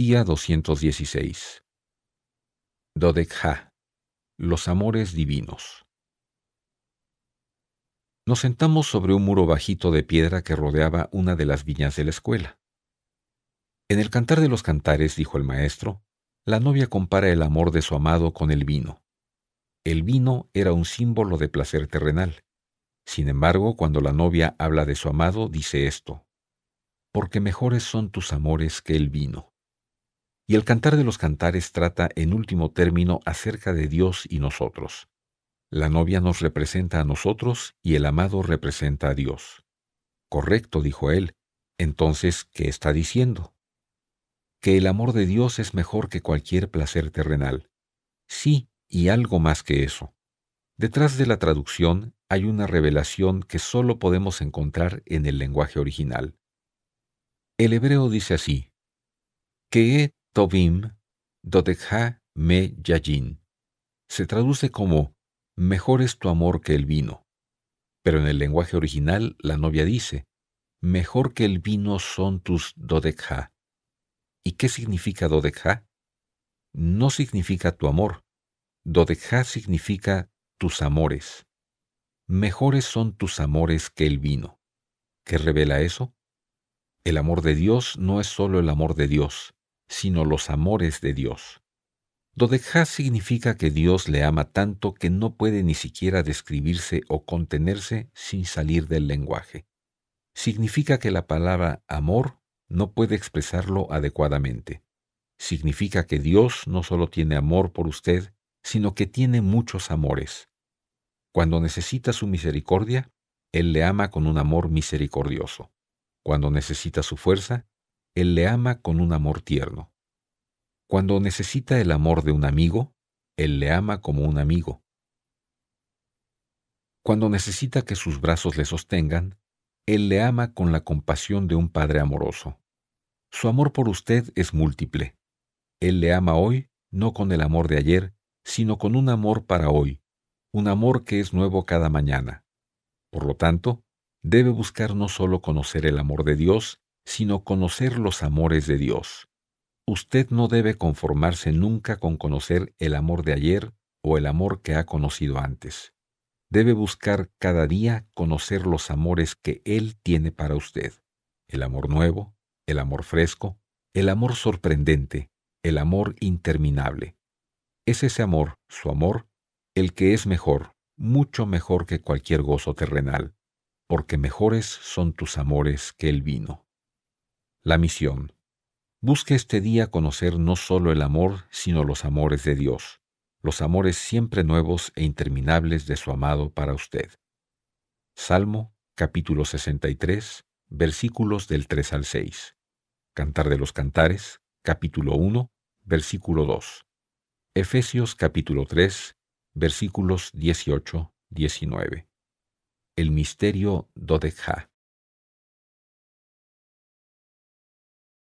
Día 216. Dodekha. Los amores divinos. Nos sentamos sobre un muro bajito de piedra que rodeaba una de las viñas de la escuela. En el cantar de los cantares, dijo el maestro, la novia compara el amor de su amado con el vino. El vino era un símbolo de placer terrenal. Sin embargo, cuando la novia habla de su amado, dice esto, porque mejores son tus amores que el vino. Y el Cantar de los Cantares trata en último término acerca de Dios y nosotros. La novia nos representa a nosotros y el amado representa a Dios. Correcto, dijo él. Entonces, ¿qué está diciendo? Que el amor de Dios es mejor que cualquier placer terrenal. Sí, y algo más que eso. Detrás de la traducción hay una revelación que solo podemos encontrar en el lenguaje original. El hebreo dice así, que Tobim, dodekha Me yajin, Se traduce como Mejor es tu amor que el vino. Pero en el lenguaje original, la novia dice, Mejor que el vino son tus dodekha. ¿Y qué significa dodekha? No significa tu amor. Dodekha significa tus amores. Mejores son tus amores que el vino. ¿Qué revela eso? El amor de Dios no es solo el amor de Dios, sino los amores de Dios. dejas significa que Dios le ama tanto que no puede ni siquiera describirse o contenerse sin salir del lenguaje. Significa que la palabra amor no puede expresarlo adecuadamente. Significa que Dios no solo tiene amor por usted, sino que tiene muchos amores. Cuando necesita su misericordia, Él le ama con un amor misericordioso. Cuando necesita su fuerza, él le ama con un amor tierno. Cuando necesita el amor de un amigo, Él le ama como un amigo. Cuando necesita que sus brazos le sostengan, Él le ama con la compasión de un Padre amoroso. Su amor por usted es múltiple. Él le ama hoy, no con el amor de ayer, sino con un amor para hoy, un amor que es nuevo cada mañana. Por lo tanto, debe buscar no solo conocer el amor de Dios, sino conocer los amores de Dios. Usted no debe conformarse nunca con conocer el amor de ayer o el amor que ha conocido antes. Debe buscar cada día conocer los amores que Él tiene para usted. El amor nuevo, el amor fresco, el amor sorprendente, el amor interminable. Es ese amor, su amor, el que es mejor, mucho mejor que cualquier gozo terrenal, porque mejores son tus amores que el vino. La misión. Busque este día conocer no solo el amor, sino los amores de Dios, los amores siempre nuevos e interminables de su amado para usted. Salmo capítulo 63, versículos del 3 al 6. Cantar de los Cantares, capítulo 1, versículo 2. Efesios capítulo 3, versículos 18, 19. El misterio Dodejá.